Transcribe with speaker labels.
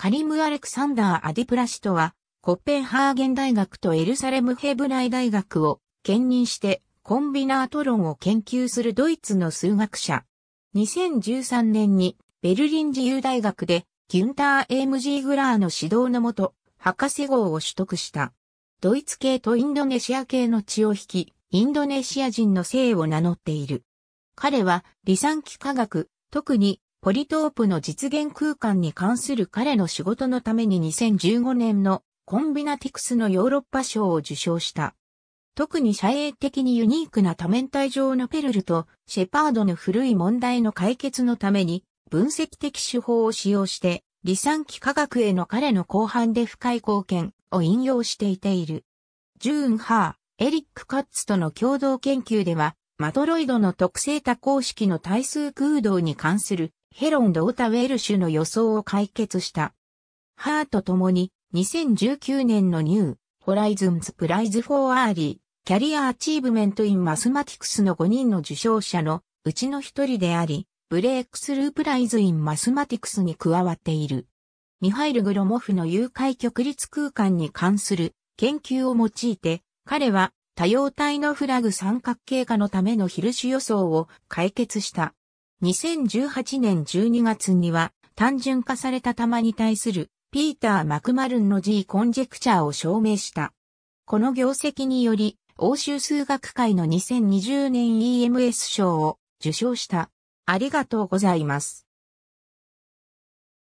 Speaker 1: カリム・アレクサンダー・アディプラシトは、コッペンハーゲン大学とエルサレムヘブライ大学を兼任してコンビナート論を研究するドイツの数学者。2013年にベルリン自由大学でギュンター・エームジー・グラーの指導のもと博士号を取得した。ドイツ系とインドネシア系の血を引き、インドネシア人の姓を名乗っている。彼は、離散機科学、特にポリトープの実現空間に関する彼の仕事のために2015年のコンビナティクスのヨーロッパ賞を受賞した。特に社営的にユニークな多面体上のペルルとシェパードの古い問題の解決のために分析的手法を使用して離散機科学への彼の後半で深い貢献を引用していている。ジューン・ハー、エリック・カッツとの共同研究ではマトロイドの特性多項式の対数空洞に関するヘロン・ドータ・ウェルシュの予想を解決した。ハーと共に2019年のニュー・ホライズンズ・プライズ・フォー・アーリー、キャリア・アチーブメント・イン・マスマティクスの5人の受賞者のうちの一人であり、ブレイクスループライズ・イン・マスマティクスに加わっている。ミハイル・グロモフの誘拐極立空間に関する研究を用いて、彼は多様体のフラグ三角形化のためのヒルシュ予想を解決した。2018年12月には単純化された玉に対するピーター・マクマルンの G コンジェクチャーを証明した。この業績により欧州数学会の2020年 EMS 賞を受賞した。ありがとうございます。